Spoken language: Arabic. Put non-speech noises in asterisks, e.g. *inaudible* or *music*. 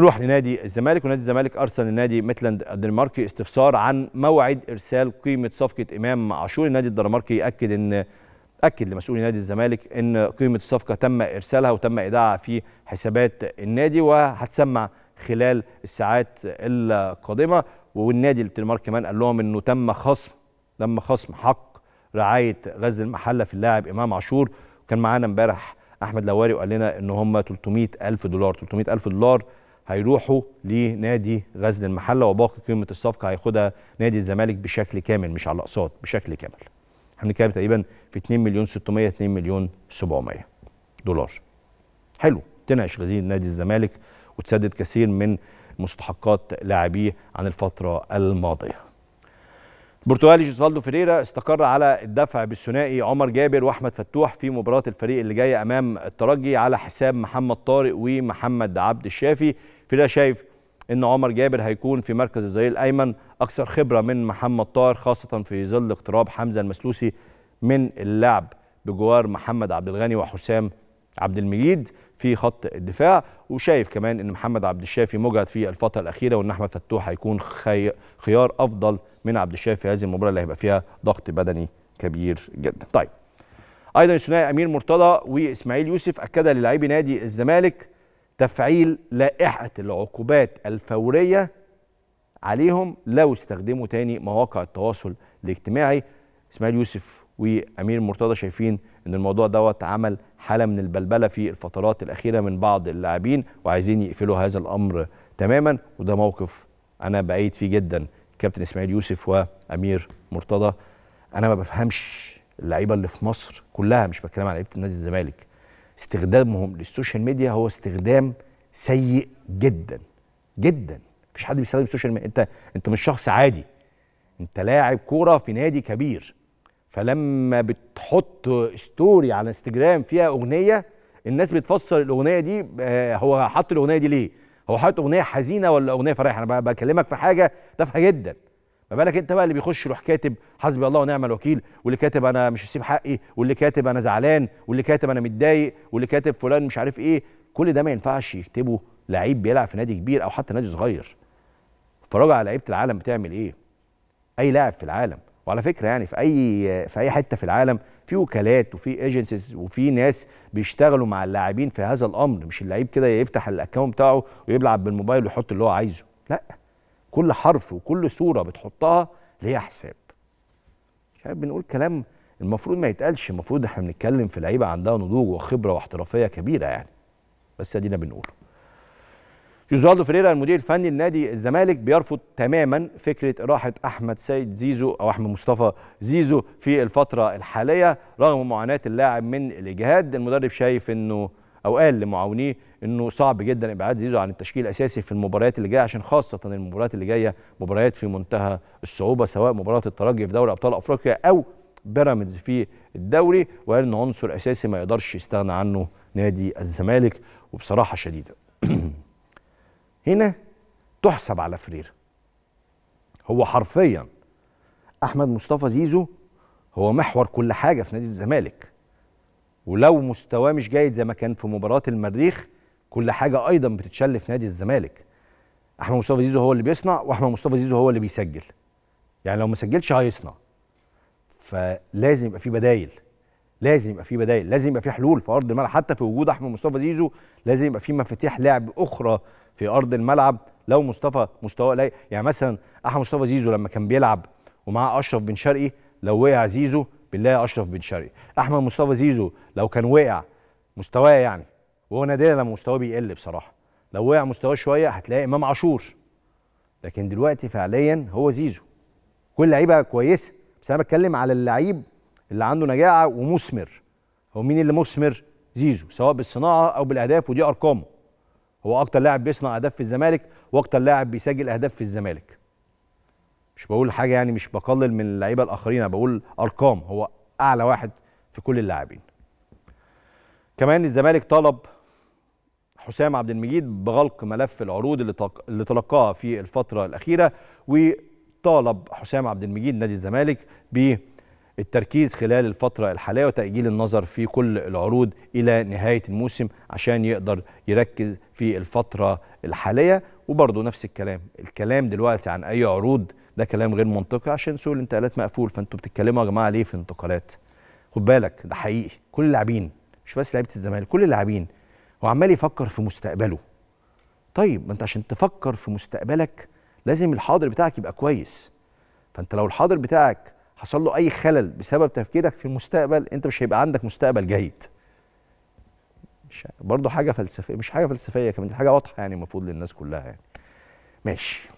نروح لنادي الزمالك ونادي الزمالك ارسل لنادي ميتلاند الدنماركي استفسار عن موعد ارسال قيمه صفقه امام عاشور النادي الدنماركي اكد ان اكد لمسؤولي نادي الزمالك ان قيمه الصفقه تم ارسالها وتم ايداعها في حسابات النادي وهتسمع خلال الساعات القادمه والنادي الدنماركي كمان قال لهم انه تم خصم تم خصم حق رعايه غزل المحله في اللاعب امام عاشور كان معانا امبارح احمد لواري وقال لنا ان هم 300 الف دولار 300 الف دولار هيروحوا لنادي غزل المحله وباقي قيمه الصفقه هياخدها نادي الزمالك بشكل كامل مش على اقساط بشكل كامل هنتكلم تقريبا في 2 مليون 600 2 مليون 700 دولار حلو تنعش غزيل نادي الزمالك وتسدد كثير من مستحقات لاعبيه عن الفتره الماضيه البرتغالي جوزالدو فيريرا استقر على الدفع بالثنائي عمر جابر واحمد فتوح في مباراه الفريق اللي جايه امام الترجي على حساب محمد طارق ومحمد عبد الشافي فده شايف ان عمر جابر هيكون في مركز الظهير الايمن اكثر خبره من محمد طاهر خاصه في ظل اقتراب حمزه المسلوسي من اللعب بجوار محمد عبد الغني وحسام عبد المجيد في خط الدفاع وشايف كمان ان محمد عبد الشافي مجهد في الفتره الاخيره وان احمد فتوح هيكون خي... خيار افضل من عبد الشافي في هذه المباراه اللي هيبقى فيها ضغط بدني كبير جدا. طيب ايضا الثنائي امير مرتضى واسماعيل يوسف اكد للاعبي نادي الزمالك تفعيل لائحة العقوبات الفورية عليهم لو استخدموا تاني مواقع التواصل الاجتماعي اسماعيل يوسف وامير مرتضى شايفين ان الموضوع دوت عمل حاله من البلبله في الفترات الاخيره من بعض اللاعبين وعايزين يقفلوا هذا الامر تماما وده موقف انا بعيد فيه جدا كابتن اسماعيل يوسف وامير مرتضى انا ما بفهمش اللعيبه اللي في مصر كلها مش بتكلم على لعيبه نادي الزمالك استخدامهم للسوشيال ميديا هو استخدام سيء جدا جدا مفيش حد بيستخدم السوشيال ميديا انت انت مش شخص عادي انت لاعب كوره في نادي كبير فلما بتحط ستوري على انستجرام فيها اغنيه الناس بتفسر الاغنيه دي آه، هو حط الاغنيه دي ليه هو حاطط اغنيه حزينه ولا اغنيه فرحه انا بكلمك في حاجه تافهه جدا ما بالك انت بقى اللي بيخش يروح كاتب حسبي الله ونعم الوكيل واللي كاتب انا مش هسيب حقي واللي كاتب انا زعلان واللي كاتب انا متضايق واللي كاتب فلان مش عارف ايه كل ده ما ينفعش يكتبه لعيب بيلعب في نادي كبير او حتى نادي صغير اتفرجوا على لعيبه العالم بتعمل ايه اي لاعب في العالم وعلى فكره يعني في اي في اي حته في العالم في وكالات وفي ايجنسيز وفي ناس بيشتغلوا مع اللاعبين في هذا الامر مش اللعيب كده يفتح الاكونت بتاعه ويلعب بالموبايل ويحط اللي هو عايزه لا كل حرف وكل صوره بتحطها ليها حساب مش عارف بنقول كلام المفروض ما يتقالش المفروض احنا بنتكلم في لعيبه عندها نضوج وخبره واحترافيه كبيره يعني بس ادينا بنقوله جوزوالدو فريرا المدير الفني لنادي الزمالك بيرفض تماما فكره راحة احمد سيد زيزو او احمد مصطفى زيزو في الفتره الحاليه رغم معاناه اللاعب من الاجهاد المدرب شايف انه او قال لمعاونيه انه صعب جدا ابعاد زيزو عن التشكيل الاساسي في المباريات اللي جايه عشان خاصه المباريات اللي جايه مباريات في منتهى الصعوبه سواء مباراه الترجي في دوري ابطال افريقيا او بيراميدز في الدوري وقال انه عنصر اساسي ما يقدرش يستغنى عنه نادي الزمالك وبصراحه شديده *clears throat* هنا تحسب على فرير هو حرفيا احمد مصطفى زيزو هو محور كل حاجه في نادي الزمالك ولو مستواه مش جيد زي ما كان في مباراه المريخ كل حاجه ايضا بتتشل في نادي الزمالك احمد مصطفى زيزو هو اللي بيصنع واحمد مصطفى زيزو هو اللي بيسجل يعني لو ما سجلش هيصنع فلازم يبقى في بدايل لازم يبقى في بدايل لازم يبقى في حلول في ارض الملعب حتى في وجود احمد مصطفى زيزو لازم يبقى في مفاتيح لعب اخرى في ارض الملعب لو مصطفى مستواه قليل يعني مثلا احمد مصطفى زيزو لما كان بيلعب ومعاه اشرف بن شرقي لو وقع زيزو بالله اشرف بن شرقي احمد مصطفى زيزو لو كان وقع مستواه يعني وهو نادرا لما مستواه بيقل بصراحه لو وقع مستواه شويه هتلاقي امام عاشور لكن دلوقتي فعليا هو زيزو كل لعيبه كويسه بس انا بتكلم على اللعيب اللي عنده نجاعه ومثمر هو مين اللي مثمر زيزو سواء بالصناعه او بالاهداف ودي ارقامه هو اكتر لاعب بيصنع اهداف في الزمالك واكتر لاعب بيسجل اهداف في الزمالك مش بقول حاجه يعني مش بقلل من اللعيبه الاخرين انا بقول ارقام هو اعلى واحد في كل اللاعبين كمان الزمالك طلب حسام عبد المجيد بغلق ملف العروض اللي, اللي تلقاها في الفتره الاخيره وطالب حسام عبد المجيد نادي الزمالك بالتركيز خلال الفتره الحاليه وتاجيل النظر في كل العروض الى نهايه الموسم عشان يقدر يركز في الفتره الحاليه وبرضه نفس الكلام الكلام دلوقتي عن اي عروض ده كلام غير منطقي عشان سوق الانتقالات مقفول فانتوا بتتكلموا يا جماعه ليه في انتقالات خد بالك ده حقيقي كل اللاعبين مش بس لعيبه الزمالك كل اللاعبين هو عمال يفكر في مستقبله طيب ما انت عشان تفكر في مستقبلك لازم الحاضر بتاعك يبقى كويس فانت لو الحاضر بتاعك حصل له اي خلل بسبب تفكيرك في المستقبل انت مش هيبقى عندك مستقبل جيد مش برضه حاجه فلسفيه مش حاجه فلسفيه كمان دي حاجه واضحه يعني المفروض للناس كلها يعني ماشي